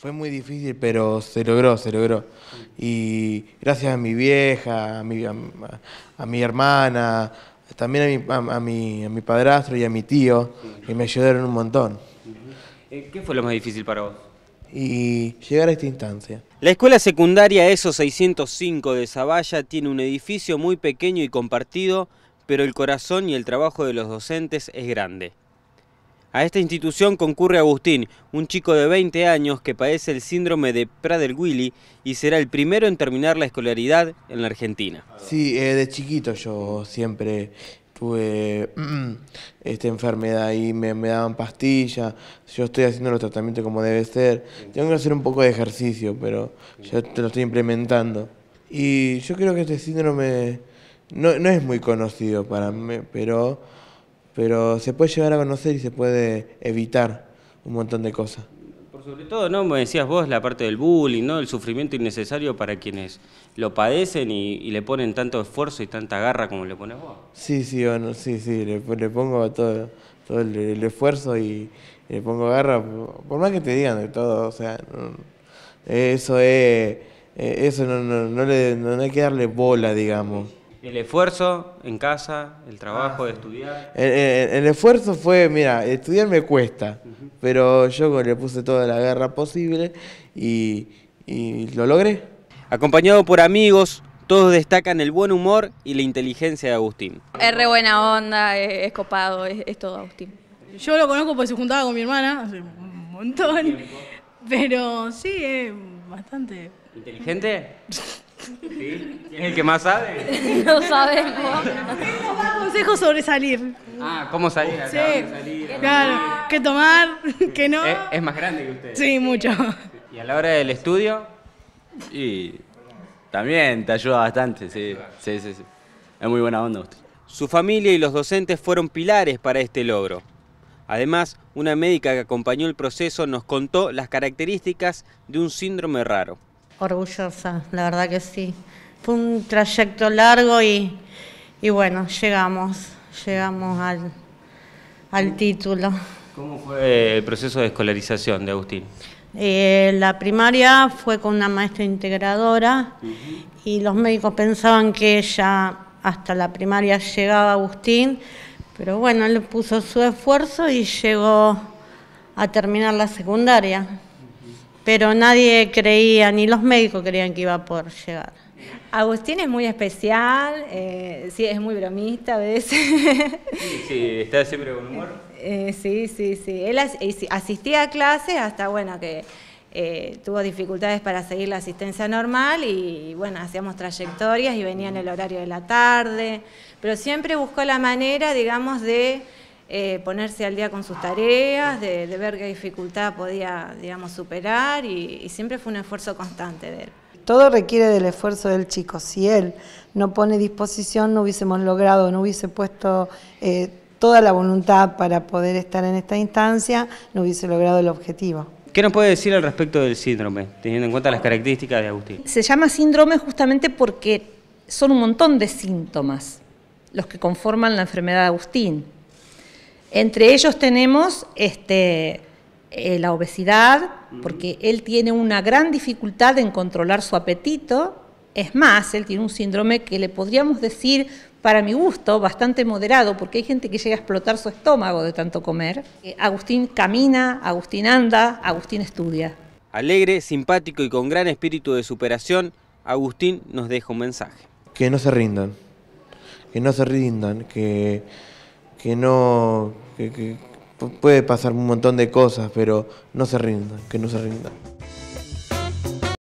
Fue muy difícil, pero se logró, se logró. Y gracias a mi vieja, a mi, hermana, también a mi, padrastro y a mi tío, que me ayudaron un montón. Eh, ¿Qué fue lo más difícil para vos? y llegar a esta instancia. La escuela secundaria ESO 605 de Zavalla tiene un edificio muy pequeño y compartido, pero el corazón y el trabajo de los docentes es grande. A esta institución concurre Agustín, un chico de 20 años que padece el síndrome de prader Willy y será el primero en terminar la escolaridad en la Argentina. Sí, eh, de chiquito yo siempre tuve esta enfermedad y me, daban pastillas, yo estoy haciendo los tratamientos como debe ser, tengo que hacer un poco de ejercicio, pero yo te lo estoy implementando. Y yo creo que este síndrome no es muy conocido para mí, pero pero se puede llegar a conocer y se puede evitar un montón de cosas. Por sobre todo, ¿no? Me decías vos la parte del bullying, ¿no? El sufrimiento innecesario para quienes lo padecen y, le ponen tanto esfuerzo y tanta garra como le pones vos. Sí, sí, bueno, sí, sí, le, pongo todo, el, esfuerzo y le pongo garra, por más que te digan de todo, o sea, eso es, eh, eso no, no, no, le, no hay que darle bola, digamos. El esfuerzo en casa, el trabajo ah, de estudiar. El, esfuerzo fue, mira, estudiar me cuesta, pero yo le puse toda la guerra posible y, lo logré. Acompañado por amigos, todos destacan el buen humor y la inteligencia de Agustín. Es re buena onda, es, copado, es, todo Agustín. Yo lo conozco porque se juntaba con mi hermana hace un montón, pero sí, es bastante... ¿Inteligente? ¿Sí? ¿Quién es el que más sabe? no sabemos. ¿Cómo consejos sobre salir. Ah, ¿cómo salir? Sí. Claro, qué tomar, qué no. Es, más grande que usted. Sí, mucho. ¿Y a la hora del estudio? Y también te ayuda bastante, Sí, sí, sí. Es muy buena onda usted. Su familia y los docentes fueron pilares para este logro. Además, una médica que acompañó el proceso nos contó las características de un síndrome raro orgullosa, la verdad que sí. Fue un trayecto largo y, bueno, llegamos, llegamos al, título. ¿Cómo fue el proceso de escolarización de Agustín? Eh, la primaria fue con una maestra integradora y los médicos pensaban que ella hasta la primaria llegaba Agustín, pero bueno, él puso su esfuerzo y llegó a terminar la secundaria pero nadie creía, ni los médicos creían que iba a poder llegar. Agustín es muy especial, eh, sí, es muy bromista a veces. Sí, sí está siempre con humor. Eh, sí, sí, sí. Él eh, asistía a clases hasta, bueno, que eh, tuvo dificultades para seguir la asistencia normal y, bueno, hacíamos trayectorias y venía en el horario de la tarde, pero siempre buscó la manera, digamos, de eh, ponerse al día con sus tareas, de, ver qué dificultad podía, digamos, superar y, siempre fue un esfuerzo constante de él. Todo requiere del esfuerzo del chico. Si él no pone disposición, no hubiésemos logrado, no hubiese puesto eh, toda la voluntad para poder estar en esta instancia, no hubiese logrado el objetivo. ¿Qué nos puede decir al respecto del síndrome, teniendo en cuenta las características de Agustín? Se llama síndrome justamente porque son un montón de síntomas los que conforman la enfermedad de Agustín. Entre ellos tenemos este, eh, la obesidad, porque él tiene una gran dificultad en controlar su apetito. Es más, él tiene un síndrome que le podríamos decir, para mi gusto, bastante moderado, porque hay gente que llega a explotar su estómago de tanto comer. Eh, Agustín camina, Agustín anda, Agustín estudia. Alegre, simpático y con gran espíritu de superación, Agustín nos deja un mensaje. Que no se rindan, que no se rindan, que que no. Que, puede pasar un montón de cosas, pero no se rindan, que no se rindan.